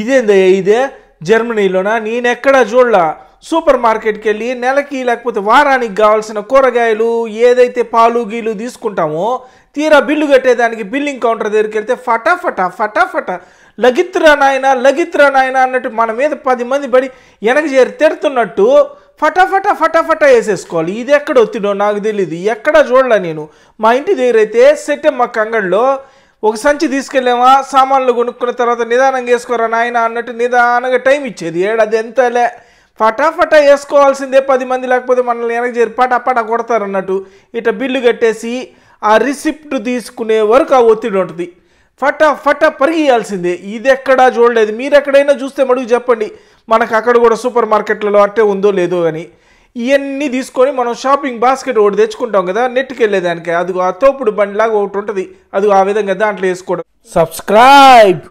ఇదేందయ్యా ఇదే జర్మనీలోనా నేనెక్కడా చూడలా సూపర్ మార్కెట్కి వెళ్ళి నెలకి లేకపోతే వారానికి కావాల్సిన కూరగాయలు ఏదైతే పాలు గీలు తీసుకుంటామో తీరా బిల్లు కట్టేదానికి బిల్లింగ్ కౌంటర్ దగ్గరికి వెళ్తే ఫటాఫట ఫటాఫట లగిత్రా నాయన లగిత్రా నాయన అన్నట్టు మన మీద పది మంది పడి వెనక చేరి తిడుతున్నట్టు ఫటాఫట ఫటాఫట వేసేసుకోవాలి ఇది ఎక్కడ ఒత్తిడో నాకు తెలియదు ఎక్కడ చూడలే నేను మా ఇంటి దగ్గర అయితే సెట్టమ్మ కంగళ్ళలో ఒక సంచి తీసుకెళ్ళామా సామాన్లు కొనుక్కున్న తర్వాత నిదానంగా వేసుకోరా నాయన అన్నట్టు నిదానంగా టైం ఇచ్చేది ఏడాది ఎంతలే ఫటాఫట వేసుకోవాల్సిందే పది మంది లేకపోతే మనల్ని వెనక చేరి పటాపటా కొడతారు అన్నట్టు ఇట్లా బిల్లు కట్టేసి ఆ రిసిప్ట్ తీసుకునే వరకు ఆ ఒత్తిడి ఉంటుంది ఫటా ఫటా పరిగియాల్సిందే ఇది ఎక్కడా చూడలేదు మీరు ఎక్కడైనా చూస్తే మడుగు చెప్పండి మనకు అక్కడ కూడా సూపర్ మార్కెట్లలో అట్టే ఉందో లేదో అని ఇవన్నీ తీసుకొని మనం షాపింగ్ బాస్కెట్ ఒకటి తెచ్చుకుంటాం కదా నెట్కి వెళ్ళేదానికి అది ఆ తోపుడు బండిలాగా ఒకటి ఉంటుంది అది ఆ విధంగా దాంట్లో వేసుకోవడం సబ్స్క్రైబ్